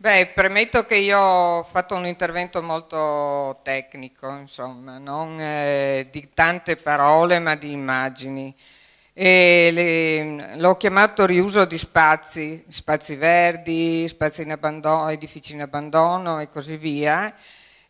Beh, premetto che io ho fatto un intervento molto tecnico, insomma, non eh, di tante parole ma di immagini. l'ho chiamato riuso di spazi, spazi verdi, spazi in abbandono, edifici in abbandono e così via.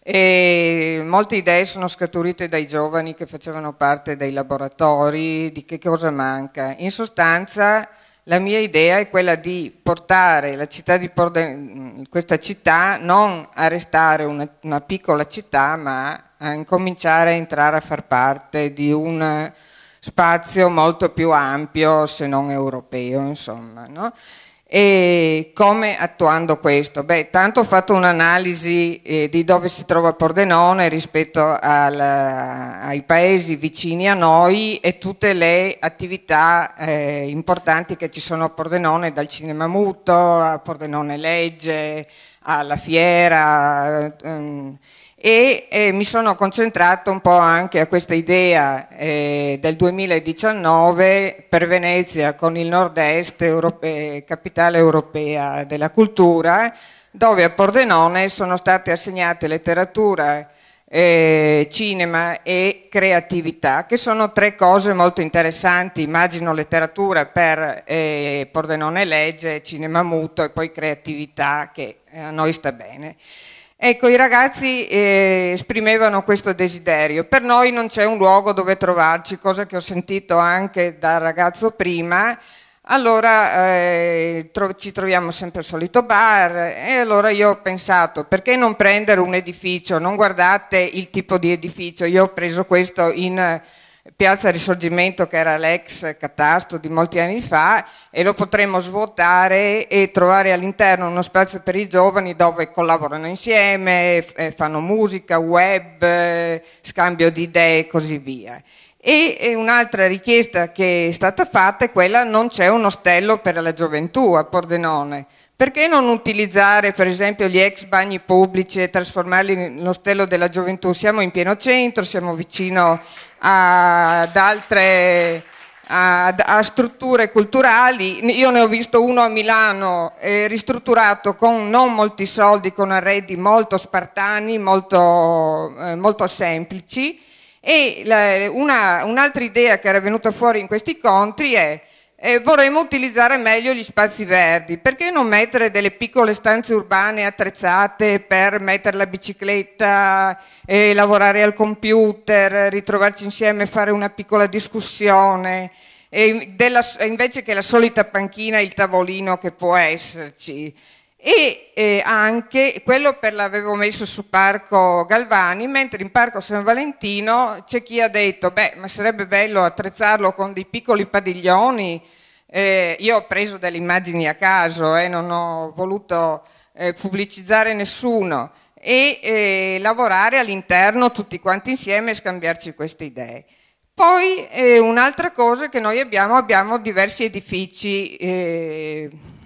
E molte idee sono scaturite dai giovani che facevano parte dei laboratori, di che cosa manca. In sostanza la mia idea è quella di portare città di Porden- mm, questa città non a restare una, una, piccola città, ma a incominciare a entrare a far parte di un spazio molto più ampio, se non europeo, insomma. No? E come attuando questo? Beh, tanto ho fatto un'analisi eh, di dove si trova Pordenone rispetto al, ai paesi vicini a noi e tutte le attività eh, importanti che ci sono a Pordenone, dal cinema muto a Pordenone Legge, alla fiera. Ehm, e eh, mi sono concentrato un po' anche a questa idea eh, del 2019 per Venezia con il nord-est europeo, eh, capitale europea della cultura, dove a Pordenone sono state assegnate letteratura, eh, cinema e creatività, che sono tre cose molto interessanti, immagino letteratura per eh, Pordenone legge, cinema muto e poi creatività che a noi sta bene. Ecco, i ragazzi eh, esprimevano questo desiderio. Per noi non c'è un luogo dove trovarci, cosa che ho sentito anche dal ragazzo prima. Allora eh, tro- ci troviamo sempre al solito bar e allora io ho pensato perché non prendere un edificio, non guardate il tipo di edificio, io ho preso questo in Piazza Risorgimento che era l'ex catasto di molti anni fa e lo potremo svuotare e trovare all'interno uno spazio per i giovani dove collaborano insieme, eh, fanno musica, web, eh, scambio di idee e così via. E un'altra richiesta che è stata fatta è quella non c'è un ostello per la gioventù a Pordenone. Perché non utilizzare per esempio gli ex bagni pubblici e trasformarli in ostello della gioventù? Siamo in pieno centro, siamo vicino a, ad altre a, a, strutture culturali. Io ne ho visto uno a Milano eh, ristrutturato con non molti soldi, con arredi molto spartani, molto, eh, molto semplici. E la, una, un'altra idea che era venuta fuori in questi incontri è eh, vorremmo utilizzare meglio gli spazi verdi, perché non mettere delle piccole stanze urbane attrezzate per mettere la bicicletta, eh, lavorare al computer, ritrovarci insieme e fare una piccola discussione, eh, della, invece che la solita panchina e il tavolino che può esserci e eh, anche quello per l'avevo messo su Parco Galvani, mentre in Parco San Valentino c'è chi ha detto beh ma sarebbe bello attrezzarlo con dei piccoli padiglioni, eh, io ho preso delle immagini a caso, eh, non ho voluto eh, pubblicizzare nessuno e eh, lavorare all'interno tutti quanti insieme e scambiarci queste idee. Poi eh, un'altra cosa che noi abbiamo, abbiamo diversi edifici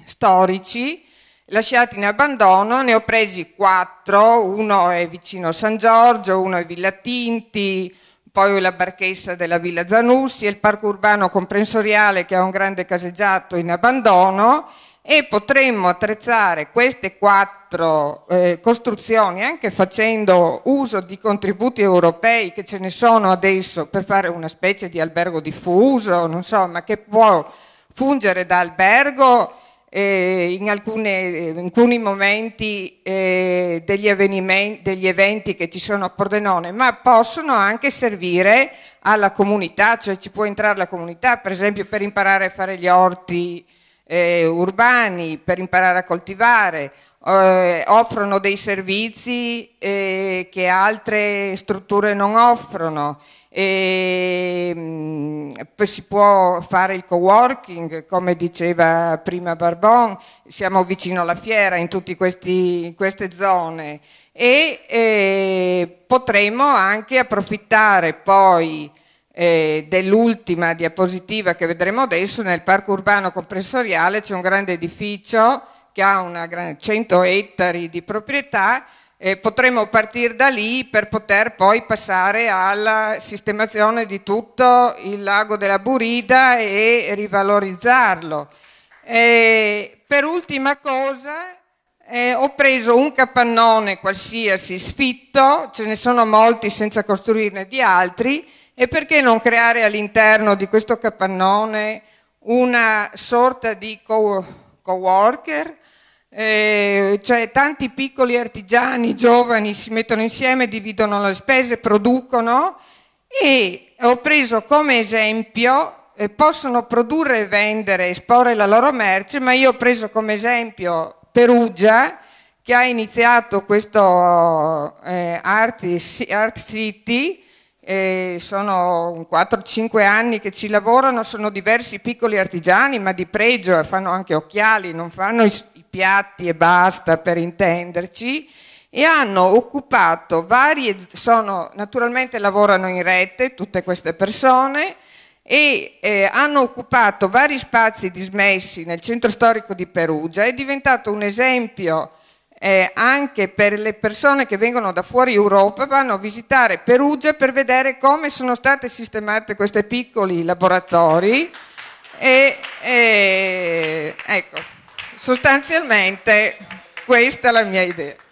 storici, lasciati in abbandono, ne ho presi quattro, uno è vicino a San Giorgio, uno è Villa Tinti, poi la barchessa della Villa Zanussi, il parco urbano comprensoriale che ha un grande caseggiato in abbandono e potremmo attrezzare queste quattro eh, costruzioni anche facendo uso di contributi europei che ce ne sono adesso per fare una specie di albergo diffuso, non so, ma che può fungere da albergo eh, in, alcune, eh, in, alcuni momenti eh, degli, degli, eventi che ci sono a Pordenone, ma possono anche servire alla comunità, cioè ci può entrare la comunità, per esempio per imparare a fare gli orti eh, urbani per imparare a coltivare, eh, offrono dei servizi eh, che altre strutture non offrono. E, mh, mm, si può fare il co-working, come diceva prima Barbon, siamo vicino alla fiera in tutte queste zone e eh, potremo anche approfittare poi eh, dell'ultima diapositiva che vedremo adesso, nel parco urbano comprensoriale c'è un grande edificio che ha una, 100 ettari di proprietà eh, potremmo partire da lì per poter poi passare alla sistemazione di tutto il lago della Burida e rivalorizzarlo. Eh, per ultima cosa eh, ho preso un capannone qualsiasi sfitto, ce ne sono molti senza costruirne di altri, e perché non creare all'interno di questo capannone una sorta di co-worker? Eh, cioè tanti piccoli artigiani giovani si mettono insieme, dividono le spese, producono e ho preso come esempio eh, possono produrre vendere, esporre la loro merce, ma io ho preso come esempio Perugia che ha iniziato questo eh, Art, Art City e sono 4-5 anni che ci lavorano, sono diversi piccoli artigiani, ma di pregio, eh, fanno anche occhiali, non fanno i, i piatti e basta per intenderci. E hanno occupato varie, sono, naturalmente lavorano in rete tutte queste persone e eh, hanno occupato vari spazi dismessi nel centro storico di Perugia. È diventato un esempio eh, anche per le persone che vengono da fuori Europa vanno a visitare Perugia per vedere come sono state sistemate questi piccoli laboratori e, e ecco, sostanzialmente questa è la mia idea.